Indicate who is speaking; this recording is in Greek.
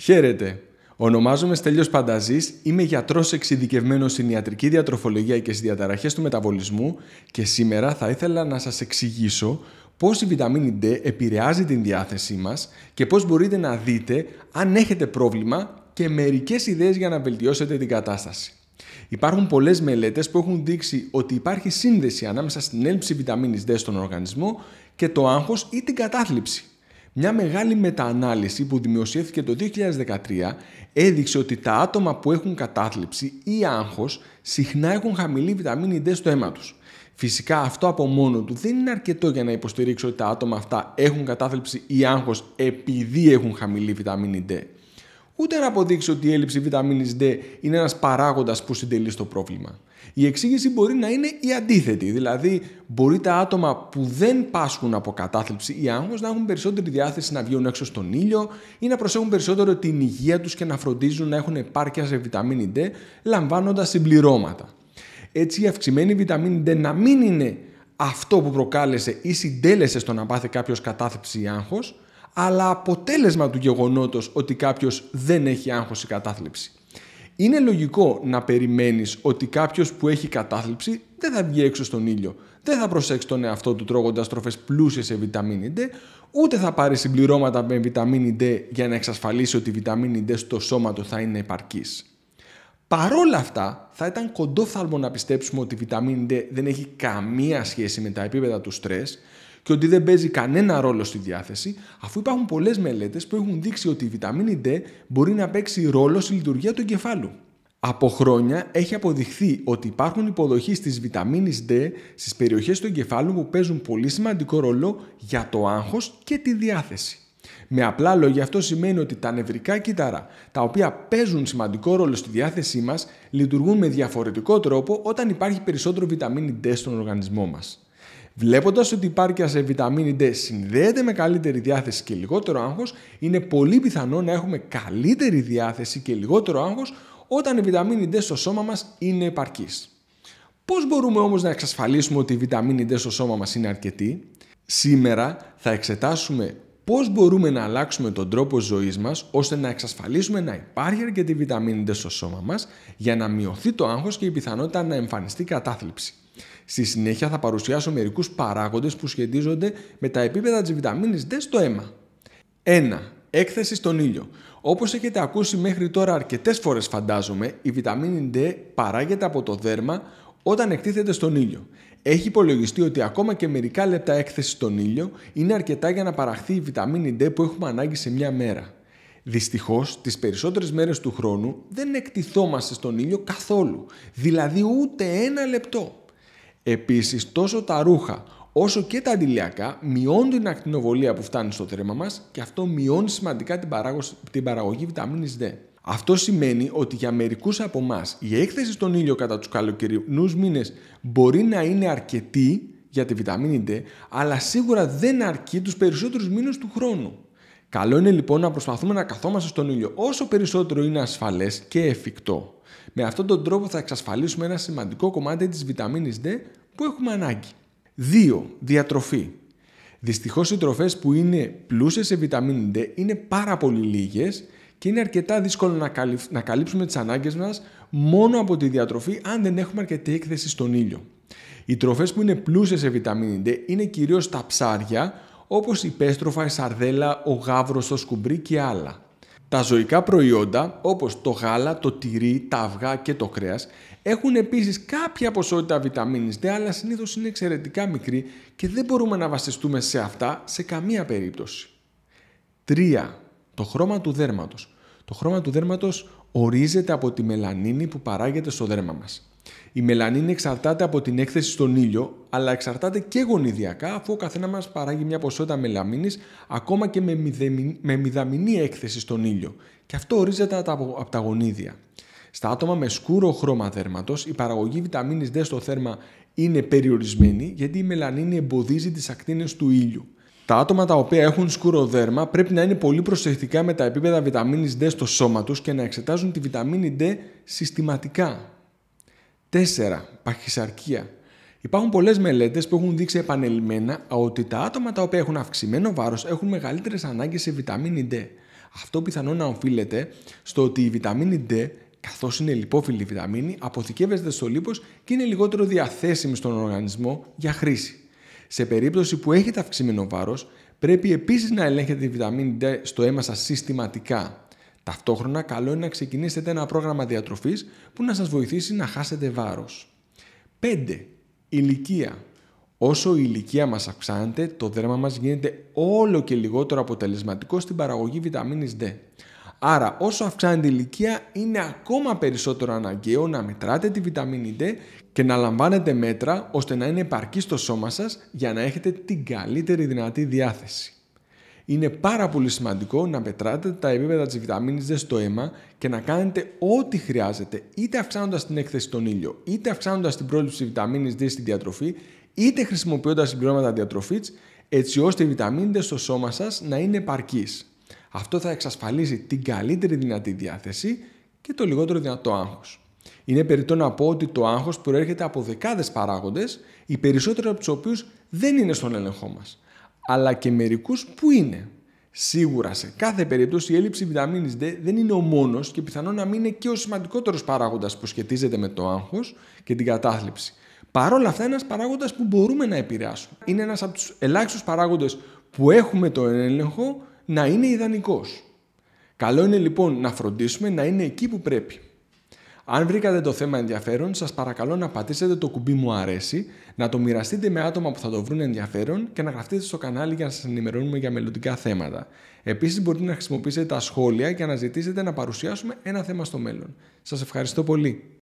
Speaker 1: Χαίρετε! Ονομάζομαι Στέλιος Πανταζής, είμαι γιατρός εξειδικευμένος στην ιατρική διατροφολογία και στις διαταραχές του μεταβολισμού και σήμερα θα ήθελα να σας εξηγήσω πώς η βιταμίνη D επηρεάζει την διάθεσή μας και πώς μπορείτε να δείτε αν έχετε πρόβλημα και μερικές ιδέες για να βελτιώσετε την κατάσταση. Υπάρχουν πολλές μελέτες που έχουν δείξει ότι υπάρχει σύνδεση ανάμεσα στην έλλειψη βιταμίνης D στον οργανισμό και το άγχος ή την κατάθλιψη. Μια μεγάλη μεταανάλυση που δημοσιεύθηκε το 2013 έδειξε ότι τα άτομα που έχουν κατάθλιψη ή άγχος συχνά έχουν χαμηλή βιταμίνη D στο αίμα τους. Φυσικά αυτό από μόνο του δεν είναι αρκετό για να υποστηρίξω ότι τα άτομα αυτά έχουν κατάθλιψη ή άγχος επειδή έχουν χαμηλή βιταμίνη D ούτε να αποδείξει ότι η έλλειψη βιταμίνης D είναι ένας παράγοντας που συντελεί στο πρόβλημα. Η εξήγηση μπορεί να είναι η αντίθετη, δηλαδή μπορεί τα άτομα που δεν πάσχουν από κατάθλιψη ή άγχος να έχουν περισσότερη διάθεση να βγαίνουν έξω στον ήλιο ή να προσέχουν περισσότερο την υγεία τους και να φροντίζουν να έχουν επάρκεια σε βιταμίνη D λαμβάνοντας συμπληρώματα. Έτσι η αυξημένη βιταμίνη D να μην είναι αυτό που προκάλεσε ή συντέλεσε στο να πάθει κάποιος κατάθλιψη ή άγχος, αλλά αποτέλεσμα του γεγονότος ότι κάποιος δεν έχει άγχος ή κατάθλιψη. Είναι λογικό να περιμένεις ότι κάποιος που έχει κατάθλιψη δεν θα βγει έξω στον ήλιο, δεν θα προσέξει τον εαυτό του τρώγοντας τροφές πλούσιες σε βιταμίνη D, ούτε θα πάρει συμπληρώματα με βιταμίνη D για να εξασφαλίσει ότι η βιταμίνη D στο σώμα του θα είναι επαρκής. Παρόλα αυτά, θα ήταν κοντόφθαλμο να πιστέψουμε ότι η βιταμίνη D δεν έχει καμία σχέση με τα επίπεδα του στρες και ότι δεν παίζει κανένα ρόλο στη διάθεση, αφού υπάρχουν πολλές μελέτες που έχουν δείξει ότι η βιταμίνη D μπορεί να παίξει ρόλο στη λειτουργία του εγκεφάλου. Από χρόνια έχει αποδειχθεί ότι υπάρχουν υποδοχή της βιταμίνης D στις περιοχές του εγκεφάλου που παίζουν πολύ σημαντικό ρόλο για το άγχος και τη διάθεση. Με απλά λόγια αυτό σημαίνει ότι τα νευρικά κύτταρα, τα οποία παίζουν σημαντικό ρόλο στη διάθεσή μας, λειτουργούν με διαφορετικό τρόπο όταν υπάρχει περισσότερο βιταμίνη D στον οργανισμό μας. Βλέποντας ότι η πάρκια σε βιταμίνη D συνδέεται με καλύτερη διάθεση και λιγότερο άγχος, είναι πολύ πιθανό να έχουμε καλύτερη διάθεση και λιγότερο άγχος όταν η βιταμίνη D στο σώμα μας είναι επαρκής. Πώς μπορούμε όμως να εξασφαλίσουμε ότι η βιταμίνη D στο σώμα μας είναι αρκετή, Σήμερα θα εξετάσουμε πώς μπορούμε να αλλάξουμε τον τρόπο ζωής μας ώστε να εξασφαλίσουμε να υπάρχει αρκετή βιταμίνη D στο σώμα μας για να μειωθεί το άγχος και η πιθανότητα να εμφανιστεί κατάθλιψη. Στη συνέχεια θα παρουσιάσω μερικούς παράγοντες που σχετίζονται με τα επίπεδα της βιταμίνης D στο αίμα. 1. Έκθεση στον ήλιο. Όπως έχετε ακούσει μέχρι τώρα αρκετές φορές φαντάζομαι, η βιταμίνη D παράγεται από το δέρμα όταν εκτίθεται στον ήλιο. Έχει υπολογιστεί ότι ακόμα και μερικά λεπτά έκθεση στον ήλιο είναι αρκετά για να παραχθεί η βιταμίνη D που έχουμε ανάγκη σε μια μέρα. Δυστυχώς, τις περισσότερες μέρες του χρόνου δεν εκτιθόμαστε στον ήλιο καθόλου, δηλαδή ούτε ένα λεπτό. Επίσης, τόσο τα ρούχα όσο και τα αντιλιακά μειώνουν την ακτινοβολία που φτάνει στο τρέμα μας και αυτό μειώνει σημαντικά την, παραγωγή βιταμίνης D. Αυτό σημαίνει ότι για μερικούς από εμά η έκθεση στον ήλιο κατά τους καλοκαιρινούς μήνες μπορεί να είναι αρκετή για τη βιταμίνη D, αλλά σίγουρα δεν αρκεί τους περισσότερους μήνες του χρόνου. Καλό είναι λοιπόν να προσπαθούμε να καθόμαστε στον ήλιο όσο περισσότερο είναι ασφαλές και εφικτό. Με αυτόν τον τρόπο θα εξασφαλίσουμε ένα σημαντικό κομμάτι της βιταμίνης D που έχουμε ανάγκη. 2. Διατροφή. Δυστυχώς, οι τροφές που είναι πλούσιες σε βιταμίνη D είναι πάρα πολύ λίγες και είναι αρκετά δύσκολο να καλύψουμε τις ανάγκες μας μόνο από τη διατροφή αν δεν έχουμε αρκετή έκθεση στον ήλιο. Οι τροφές που είναι πλούσιες σε βιταμίνη D είναι κυρίως τα ψάρια όπως η πέστροφα, η σαρδέλα, ο γάβρος, το σκουμπρί και άλλα. Τα ζωικά προϊόντα, όπως το γάλα, το τυρί, τα αυγά και το κρέας, έχουν επίσης κάποια ποσότητα βιταμίνης D, αλλά συνήθως είναι εξαιρετικά μικρή και δεν μπορούμε να βασιστούμε σε αυτά σε καμία περίπτωση. 3. Το χρώμα του δέρματος. Το χρώμα του δέρματος ορίζεται από τη μελανίνη που παράγεται στο δέρμα μας. Η μελανίνη εξαρτάται από την έκθεση στον ήλιο, αλλά εξαρτάται και γονιδιακά, αφού ο καθένας μας παράγει μια ποσότητα μελαμίνης ακόμα και με, μηδεμι... μηδαμινή έκθεση στον ήλιο. Και αυτό ορίζεται από τα γονίδια. Στα άτομα με σκούρο χρώμα δέρματος, η παραγωγή βιταμίνης D στο θέρμα είναι περιορισμένη, γιατί η μελανίνη εμποδίζει τις ακτίνες του ήλιου. Τα άτομα τα οποία έχουν σκούρο δέρμα πρέπει να είναι πολύ προσεκτικά με τα επίπεδα βιταμίνης D στο σώμα τους και να εξετάζουν τη βιταμίνη D συστηματικά 4. παχυσαρκία. Υπάρχουν πολλές μελέτες που έχουν δείξει επανελειμμένα ότι τα άτομα τα οποία έχουν αυξημένο βάρος έχουν μεγαλύτερες ανάγκες σε βιταμίνη D. Αυτό πιθανόν να οφείλεται στο ότι η βιταμίνη D, καθώς είναι λιπόφιλη βιταμίνη, αποθηκεύεται στο λίπος και είναι λιγότερο διαθέσιμη στον οργανισμό για χρήση. Σε περίπτωση που έχετε αυξημένο βάρος, πρέπει επίσης να ελέγχετε τη βιταμίνη D στο αίμα σας συστηματικά. Ταυτόχρονα, καλό είναι να ξεκινήσετε ένα πρόγραμμα διατροφής που να σας βοηθήσει να χάσετε βάρος. 5. Ηλικία. Όσο η ηλικία μας αυξάνεται, το δέρμα μας γίνεται όλο και λιγότερο αποτελεσματικό στην παραγωγή βιταμίνης D. Άρα όσο αυξάνεται η ηλικία είναι ακόμα περισσότερο αναγκαίο να μετράτε τη βιταμίνη D και να λαμβάνετε μέτρα ώστε να είναι επαρκή στο σώμα σας για να έχετε την καλύτερη δυνατή διάθεση είναι πάρα πολύ σημαντικό να μετράτε τα επίπεδα της βιταμίνης D στο αίμα και να κάνετε ό,τι χρειάζεται, είτε αυξάνοντας την έκθεση στον ήλιο, είτε αυξάνοντας την πρόληψη βιταμίνης D στη διατροφή, είτε χρησιμοποιώντας συμπληρώματα διατροφής, έτσι ώστε η βιταμίνη D στο σώμα σας να είναι επαρκής. Αυτό θα εξασφαλίσει την καλύτερη δυνατή διάθεση και το λιγότερο δυνατό άγχος. Είναι περιττό να πω ότι το άγχος προέρχεται από δεκάδες παράγοντες, οι περισσότεροι από τους οποίους δεν είναι στον έλεγχό μας αλλά και μερικούς που είναι. Σίγουρα σε κάθε περίπτωση η έλλειψη βιταμίνης D δεν είναι ο μόνος και πιθανόν να μην είναι και ο σημαντικότερος παράγοντας που σχετίζεται με το άγχος και την κατάθλιψη. Παρ' όλα αυτά, ένας παράγοντας που μπορούμε να επηρεάσουμε. Είναι ένας από τους ελάχιστους παράγοντες που έχουμε το έλεγχο να είναι ιδανικός. Καλό είναι λοιπόν να φροντίσουμε να είναι εκεί που πρέπει. Αν βρήκατε το θέμα ενδιαφέρον, σας παρακαλώ να πατήσετε το κουμπί μου αρέσει, να το μοιραστείτε με άτομα που θα το βρουν ενδιαφέρον και να γραφτείτε στο κανάλι για να σας ενημερώνουμε για μελλοντικά θέματα. Επίσης μπορείτε να χρησιμοποιήσετε τα σχόλια για να ζητήσετε να παρουσιάσουμε ένα θέμα στο μέλλον. Σας ευχαριστώ πολύ.